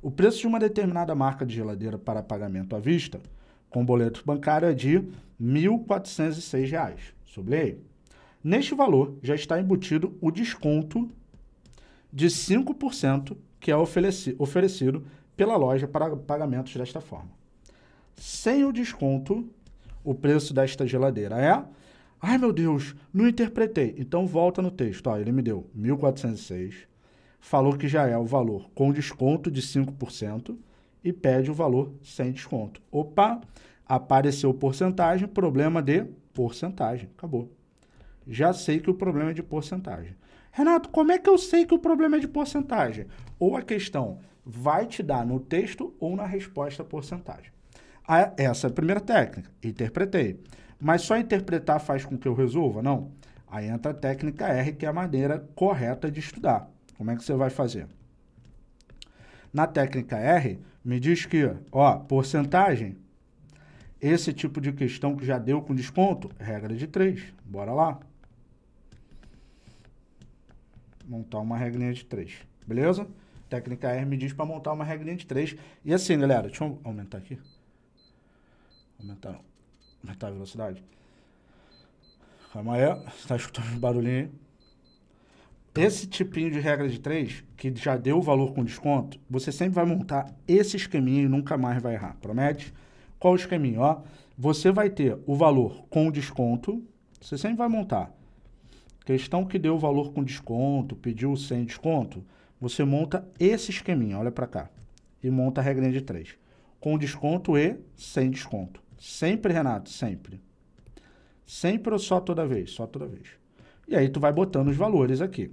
O preço de uma determinada marca de geladeira para pagamento à vista, com boleto bancário, é de R$ 1.406, sublinhei. Neste valor já está embutido o desconto de 5% que é ofereci oferecido pela loja para pagamentos desta forma. Sem o desconto, o preço desta geladeira é. Ai meu Deus, não interpretei. Então volta no texto. Ó, ele me deu 1.406 falou que já é o valor com desconto de 5% e pede o valor sem desconto. Opa, apareceu porcentagem, problema de porcentagem. Acabou. Já sei que o problema é de porcentagem. Renato, como é que eu sei que o problema é de porcentagem? Ou a questão vai te dar no texto ou na resposta porcentagem. Essa é a primeira técnica, interpretei. Mas só interpretar faz com que eu resolva? Não. Aí entra a técnica R, que é a maneira correta de estudar. Como é que você vai fazer? Na técnica R, me diz que, ó, porcentagem, esse tipo de questão que já deu com desconto, regra de 3. Bora lá. Montar uma regrinha de 3. Beleza? Técnica R me diz para montar uma regrinha de 3. E assim, galera, deixa eu aumentar aqui. Aumentar, aumentar a velocidade. Calma aí, você tá escutando um barulhinho aí? Esse tipinho de regra de três, que já deu o valor com desconto, você sempre vai montar esse esqueminha e nunca mais vai errar. Promete? Qual o esqueminha? Ó, você vai ter o valor com desconto, você sempre vai montar. Questão que deu o valor com desconto, pediu sem desconto, você monta esse esqueminha, olha para cá, e monta a regra de três. Com desconto e sem desconto. Sempre, Renato, sempre. Sempre ou só toda vez? Só toda vez. E aí tu vai botando os valores aqui.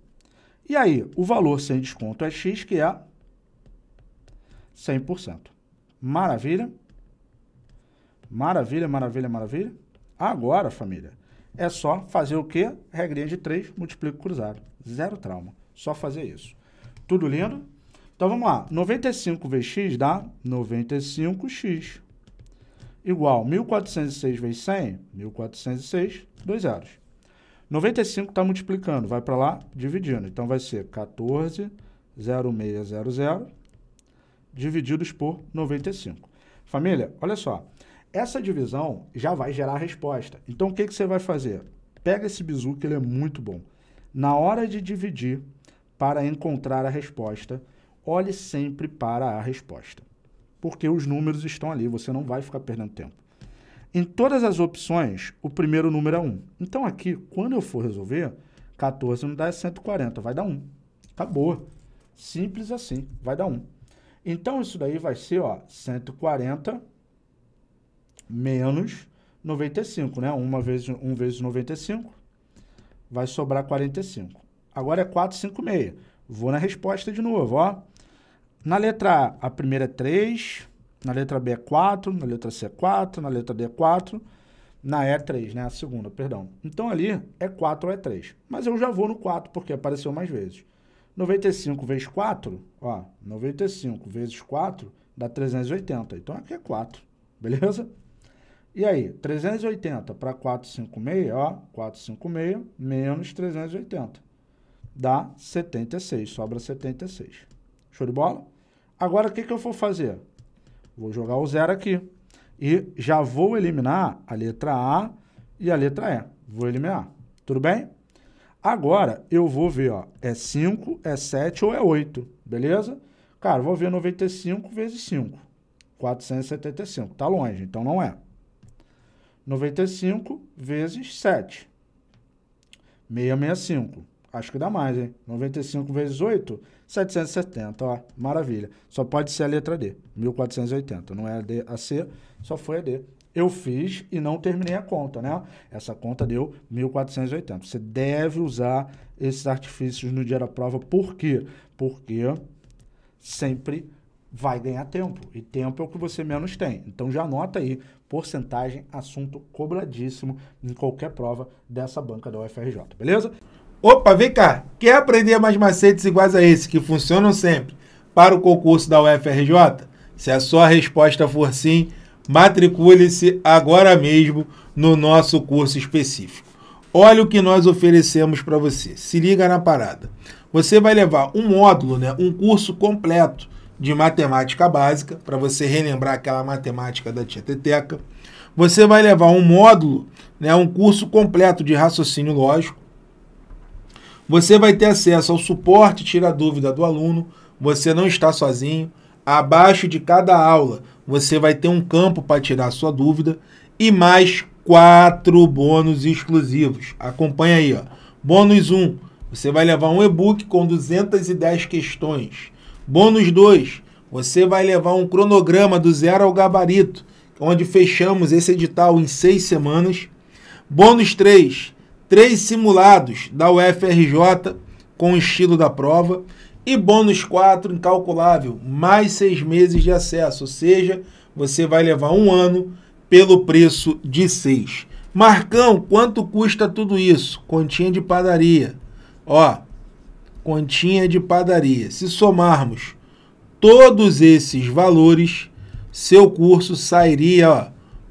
E aí, o valor sem desconto é X, que é 100%. Maravilha? Maravilha, maravilha, maravilha. Agora, família, é só fazer o quê? Regrinha de 3, multiplico cruzado. Zero trauma. Só fazer isso. Tudo lindo? Então vamos lá. 95 vezes x dá 95x. Igual 1406 vezes 100, 1406, dois zeros. 95 está multiplicando, vai para lá dividindo. Então vai ser 14,0600 divididos por 95. Família, olha só. Essa divisão já vai gerar a resposta. Então o que, que você vai fazer? Pega esse bizu que ele é muito bom. Na hora de dividir para encontrar a resposta, olhe sempre para a resposta. Porque os números estão ali, você não vai ficar perdendo tempo. Em todas as opções, o primeiro número é 1. Então aqui, quando eu for resolver, 14 não dá 140, vai dar 1. Acabou. Simples assim, vai dar 1. Então isso daí vai ser, ó, 140 menos 95, né? 1 vezes, 1 vezes 95 vai sobrar 45. Agora é 456. Vou na resposta de novo, ó. Na letra A, a primeira é 3, na letra B é 4, na letra C é 4, na letra D é 4, na E é 3, né? A segunda, perdão. Então ali é 4 ou é 3. Mas eu já vou no 4 porque apareceu mais vezes. 95 vezes 4, ó, 95 vezes 4 dá 380. Então aqui é 4, beleza? E aí, 380 para 456, ó, 456 menos 380 dá 76, sobra 76. Show de bola? Agora, o que, que eu vou fazer? Vou jogar o zero aqui. E já vou eliminar a letra A e a letra E. Vou eliminar. Tudo bem? Agora eu vou ver, ó, é 5, é 7 ou é 8, beleza? Cara, vou ver 95 vezes 5. 475, tá longe, então não é. 95 vezes 7. 665 acho que dá mais, hein? 95 vezes 8, 770, ó, maravilha. Só pode ser a letra D, 1480, não é a D, a C, só foi a D. Eu fiz e não terminei a conta, né? Essa conta deu 1480. Você deve usar esses artifícios no dia da prova, por quê? Porque sempre vai ganhar tempo, e tempo é o que você menos tem. Então já anota aí, porcentagem, assunto cobradíssimo em qualquer prova dessa banca da UFRJ, beleza? Opa, vem cá, quer aprender mais macetes iguais a esse que funcionam sempre para o concurso da UFRJ? Se a sua resposta for sim, matricule-se agora mesmo no nosso curso específico. Olha o que nós oferecemos para você. Se liga na parada. Você vai levar um módulo, né, um curso completo de matemática básica, para você relembrar aquela matemática da tia Teteca. Você vai levar um módulo, né, um curso completo de raciocínio lógico você vai ter acesso ao suporte Tira a Dúvida do aluno, você não está sozinho. Abaixo de cada aula, você vai ter um campo para tirar a sua dúvida e mais quatro bônus exclusivos. Acompanha aí, ó. Bônus 1, você vai levar um e-book com 210 questões. Bônus 2, você vai levar um cronograma do zero ao gabarito, onde fechamos esse edital em seis semanas. Bônus 3, três simulados da UFRJ com o estilo da prova e bônus 4 incalculável, mais seis meses de acesso, ou seja, você vai levar um ano pelo preço de seis. Marcão, quanto custa tudo isso? Continha de padaria. Ó, continha de padaria. Se somarmos todos esses valores, seu curso sairia ó,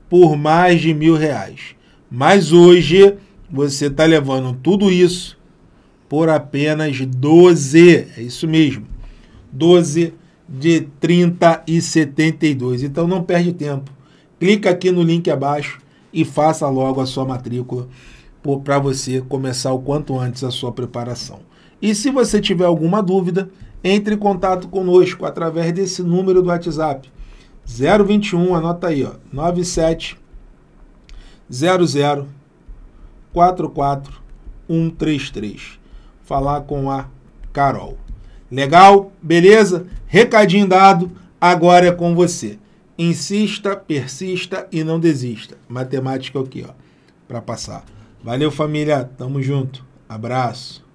por mais de mil reais. Mas hoje você está levando tudo isso por apenas 12, é isso mesmo, 12 de 30 e 72. Então não perde tempo, clica aqui no link abaixo e faça logo a sua matrícula para você começar o quanto antes a sua preparação. E se você tiver alguma dúvida, entre em contato conosco através desse número do WhatsApp 021, anota aí, ó, 9700 44133. Falar com a Carol. Legal? Beleza? Recadinho dado, agora é com você. Insista, persista e não desista. Matemática aqui, é ó, para passar. Valeu, família. Tamo junto. Abraço.